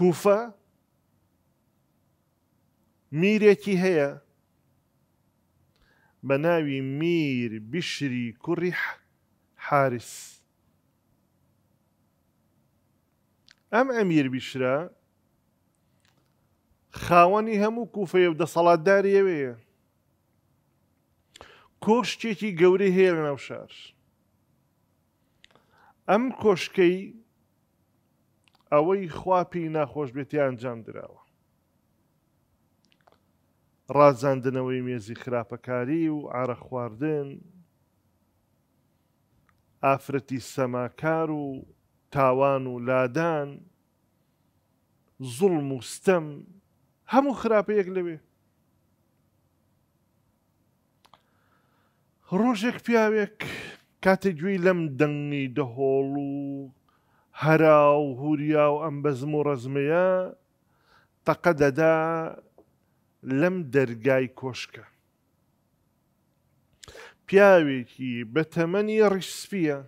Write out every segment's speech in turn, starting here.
کوفە میرێکی هەیە بە ناوی میر بیشری کوڕی حارس ئەم ئەمیر بیشرە خاوەنی هەموو کوفەیە و دەسەڵاتداریەوەیە کۆشتێکی گەورەی هەیە لە ناو شار ئەم کۆشکەی ئەوەی خواپی ناخۆشبێتیان جاندراوە ڕازاندنەوەی مێزی خراپەکاری و ئارە خواردن ئافرەتی سەماکار و تاوان و لادان زوڵم و ستەم هەموو خراپەیەک لەوێ ڕۆژێک پیاوێک کاتە گوێی لەم دەنگی دەهۆڵ و هەرا و هوریا و ئەم بەزم و ڕزمەیە تەقە دەدا لەم دەرگای کۆشکە پیاوێکی بە تەمەنی ڕیسپیە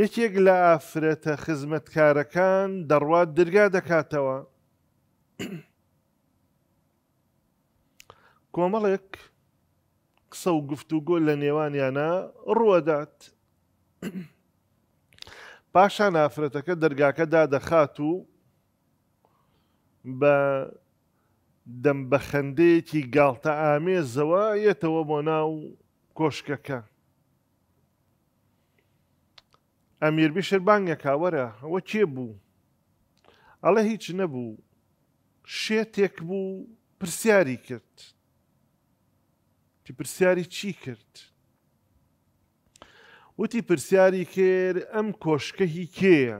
یەکێک لە ئافرەتە خزمەتکارەکان دەڕوات دەرگا دەکاتەوە کۆمەڵێک قسە و گفتوگۆ لە نێوانیانە ڕوەدات. پاشان ئافرەتەکە دەرگاکە دادەخات و بە دەم بە خندەیەکی گالتە ئامێزەوە یەتەوە بۆ ناو کۆشکەکە ئەمیر بیشر بانگەکاوەرە ئەوە چێ بوو ئەڵە هیچ نەبوو شێتێک بوو پرسیاری کرد پرسیاری چی کرد؟ وتی پرسیاری کرد ئەم کۆشکە هی کێیە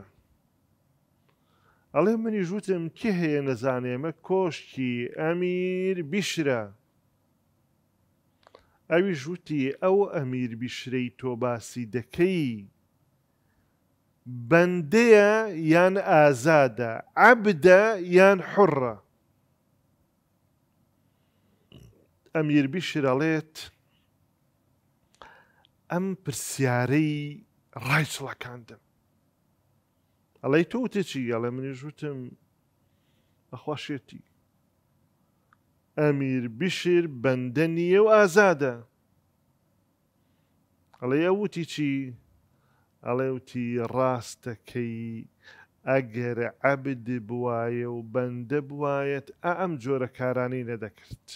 ئەڵێ منی ژوتم کێ هەیە نەزانێمە کۆشکی ئەمیر بیشرە ئەوی ژووتی ئەو ئەمیر بیشرەی تۆ باسی دەکەی بەندەیە یان ئازادە عەبدە یان حڕە ئەمیر بیشرەڵێت ئەم پرسیارەی ڕایچڵەکاندم ئەڵی تۆ تێکی ئەڵێ منیژوتم بەخواشێتی ئەمیر بشیر بەندە نیە و ئازادە ئەڵێ ئەوتی چی ئەڵێوتی ڕاستەکەی ئەگەر عەبد بواە و بەندە بواەت ئەم جۆرە کارانی نەدەکرد.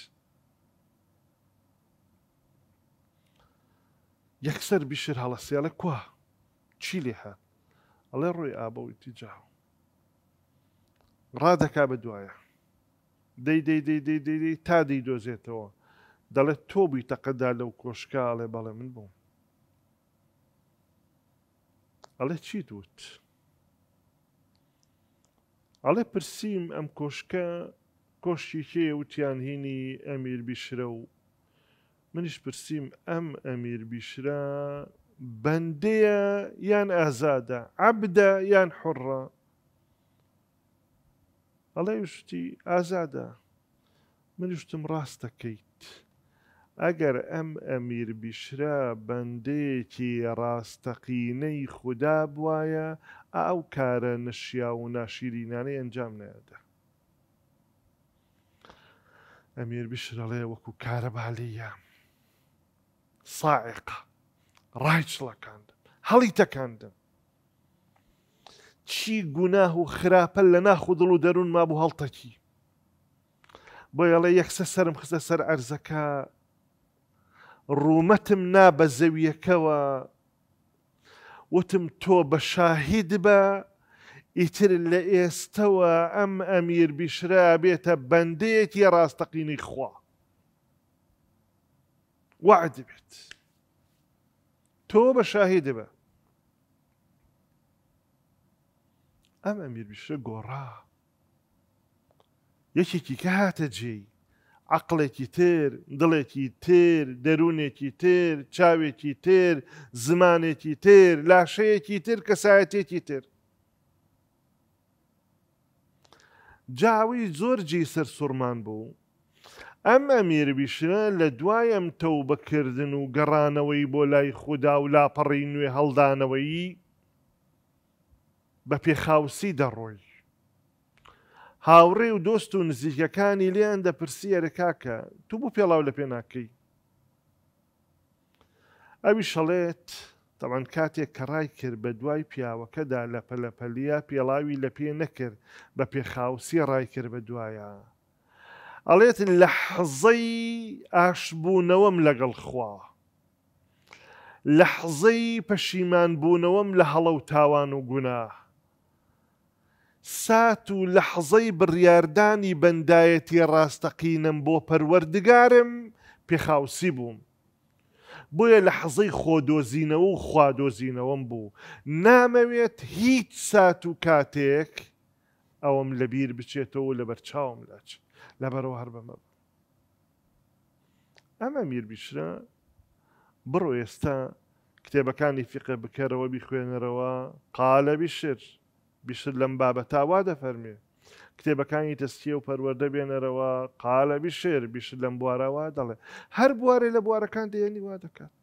یەکسەر بیشر هەڵەسیالە کوە چی لێ هات ئەڵێ ڕووی ئابەوتی جاو ڕادەکا بە دوایە دەی دەی دەی دەی دەی دەی تا دەی دۆزێتەوە دەڵێت تۆ بووی تەقەدا لەو کۆشکاڵێ بەڵێ من بووم ئەڵێ چی دووت ئەڵێ پرسییم ئەم کۆشکە کۆشتی کێ وتیان هینی ئەمیر بیشرە و منیش پرسییم ئەم ئەمیر بیشرا بەندەیە یان ئازادە عبدە یان حڕە ئەڵێ شتی ئازادە منیشتم ڕاستەکەیت ئەگەر ئەم ئەمیر بیشرا بەندەیەکی ڕاستەقینەی خوددا بواە ئەو کارە نشیا و ناشیرینانەی ئەنجام نەدا ئەمیر بیشرەڵێ وەکو کارەبالیە ساعقە ڕایچڵەکاند هەڵی تەکاندن چی گوناه و خراپە لە ناخودڵ و دەروون ما بوو هەڵتەکی بۆ یڵێ یەکسە سرم خستە سەر ئەرزەکە ڕوومەتم نابە زەویەکەوە وتم تۆ بە شاهید بە ئیتر لە ئێستەوە ئەم ئەمیر بیشرا بێتە بەندەیەکی ڕاستەقینی خوا وعد بێت تۆ بە شاهی دەبە ئەم ئەمیربیشە گۆڕا یەکێکی کە هاتە جێی عقلێکی تر دڵێکی تر دەروونێکی تر چاوێکی تر زمانێکی تر لاشەیەکی تر کەسایەتێکی تر جاوی زۆر جێ سەر سوورمان بوو ئەم ئەمیربیشە لە دوایم تەو بەکردن و گەڕانەوەی بۆ لای خوددا و لاپەڕی نوێ هەڵدانەوەی بە پێخاوسی دەڕۆی. هاوڕێ و دۆست و نزیکەکانی لیان دەپرسیەرە کاکە تو بوو پێڵاو لە پێ ناکەی. ئەوی شەڵێت دەڵەن کاتێک کەڕای کرد بە دوای پیاوەکەدا لە پەلەپەلیا پێڵاوی لە پێ نەکرد بە پێخاوسی ڕای کرد بە دوایە. ئەڵێتن لە حەزەی ئاشبوونەوەم لەگەڵ خوا لە حەزەی پەشیمان بوونەوەم لە هەڵە و تاوان و گونا سات و لە حەزەی بڕاردانی بەندایەتی ڕاستەقینم بۆ پەروەردگارم پێخاوسی بووم بۆیە لە حەزەی خۆدۆزینەوە و خوادۆزینەوەم بوو نامەوێت هیچ سات و کاتێک ئەوەم لەبیر بچێتەوە لە بەرچاوم لاچ لە بەرەوە هەر بەمە ئەمە میربیشرە بڕۆ ئێستا کتێبەکانی فیقە بکەرەوە بیخوێنەرەوە قالە بیشر بیشر لەم بابەتاوا دەفەرمێ کتێبەکانی تەستیە و پەروەەردە بێنەرەوە قالە بیشێر بیشر لەم بوارەوە دەڵێ هەر بوارێ لە بوارەکان دێنی وا دەکات.